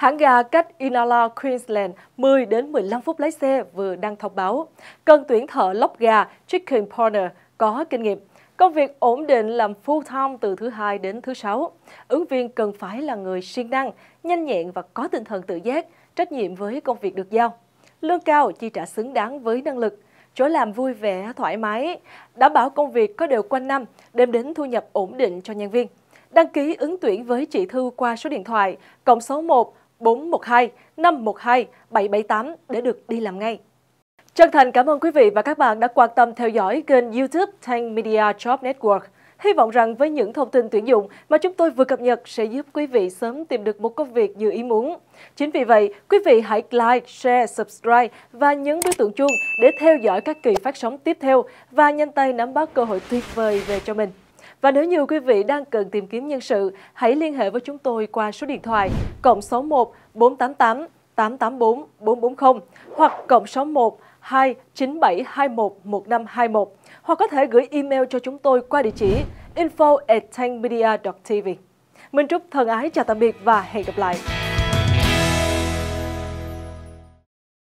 Hãng ga cách Inala, Queensland, 10 đến 15 phút lái xe vừa đăng thông báo. Cần tuyển thợ lóc gà Chicken Porter có kinh nghiệm. Công việc ổn định làm full-time từ thứ hai đến thứ sáu. Ứng viên cần phải là người siêng năng, nhanh nhẹn và có tinh thần tự giác, trách nhiệm với công việc được giao. Lương cao, chi trả xứng đáng với năng lực, chỗ làm vui vẻ, thoải mái, đảm bảo công việc có đều quanh năm, đem đến thu nhập ổn định cho nhân viên. Đăng ký ứng tuyển với chị Thư qua số điện thoại cộng số 1 412 512 778 để được đi làm ngay. Chân thành cảm ơn quý vị và các bạn đã quan tâm theo dõi kênh YouTube Thanh Media Job Network. Hy vọng rằng với những thông tin tuyển dụng mà chúng tôi vừa cập nhật sẽ giúp quý vị sớm tìm được một công việc như ý muốn. Chính vì vậy, quý vị hãy like, share, subscribe và nhấn biểu tượng chuông để theo dõi các kỳ phát sóng tiếp theo và nhanh tay nắm bắt cơ hội tuyệt vời về cho mình. Và nếu như quý vị đang cần tìm kiếm nhân sự, hãy liên hệ với chúng tôi qua số điện thoại cộng 61 488 884 440 hoặc cộng 61 297211521 hoặc có thể gửi email cho chúng tôi qua địa chỉ info@tangmedia.tv. Minh Trúc thân ái chào tạm biệt và hẹn gặp lại.